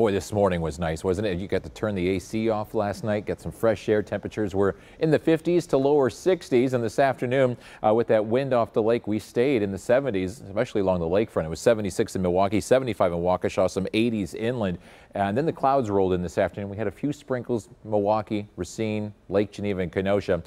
Boy, this morning was nice, wasn't it? You got to turn the AC off last night, get some fresh air. Temperatures were in the 50s to lower 60s. And this afternoon, uh, with that wind off the lake, we stayed in the 70s, especially along the lakefront. It was 76 in Milwaukee, 75 in Waukesha, some 80s inland. And then the clouds rolled in this afternoon. We had a few sprinkles, Milwaukee, Racine, Lake Geneva, and Kenosha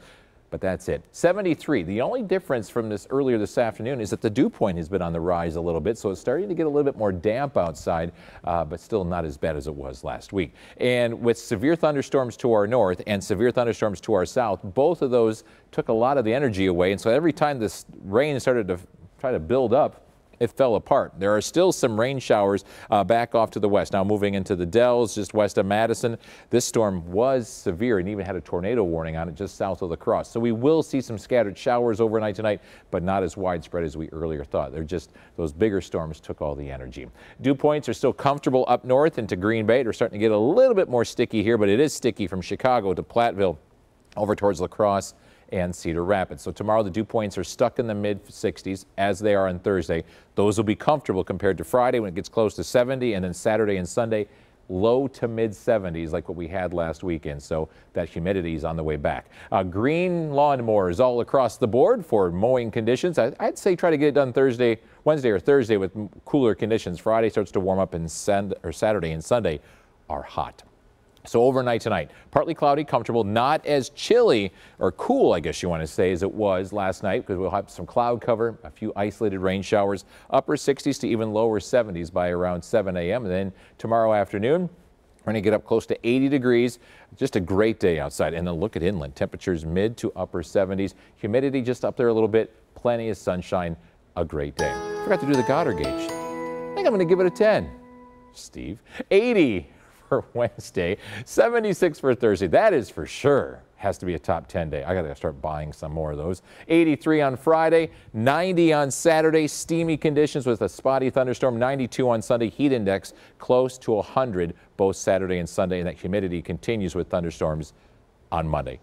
but that's it. 73. The only difference from this earlier this afternoon is that the dew point has been on the rise a little bit, so it's starting to get a little bit more damp outside, uh, but still not as bad as it was last week. And with severe thunderstorms to our north and severe thunderstorms to our south, both of those took a lot of the energy away. And so every time this rain started to try to build up, it fell apart. There are still some rain showers uh, back off to the west. Now moving into the Dells, just west of Madison. This storm was severe and even had a tornado warning on it just south of the Cross. So we will see some scattered showers overnight tonight, but not as widespread as we earlier thought. They're just those bigger storms took all the energy. Dew points are still comfortable up north into Green Bay. They're starting to get a little bit more sticky here, but it is sticky from Chicago to Platteville over towards La Crosse and Cedar Rapids. So tomorrow the dew points are stuck in the mid 60s as they are on Thursday. Those will be comfortable compared to Friday when it gets close to 70 and then Saturday and Sunday low to mid 70s like what we had last weekend. So that humidity is on the way back. Uh, green lawnmowers all across the board for mowing conditions. I, would say try to get it done Thursday, Wednesday or Thursday with cooler conditions. Friday starts to warm up and send, or Saturday and Sunday are hot. So overnight tonight, partly cloudy, comfortable, not as chilly or cool, I guess you want to say, as it was last night because we'll have some cloud cover, a few isolated rain showers, upper 60s to even lower 70s by around 7 a.m. And then tomorrow afternoon, we're going to get up close to 80 degrees. Just a great day outside. And then look at inland temperatures mid to upper 70s. Humidity just up there a little bit. Plenty of sunshine. A great day. Forgot to do the Goddard gauge. I think I'm going to give it a 10. Steve. 80 for Wednesday, 76 for Thursday. That is for sure. Has to be a top 10 day. I got to start buying some more of those. 83 on Friday, 90 on Saturday, steamy conditions with a spotty thunderstorm, 92 on Sunday, heat index close to 100 both Saturday and Sunday, and that humidity continues with thunderstorms on Monday.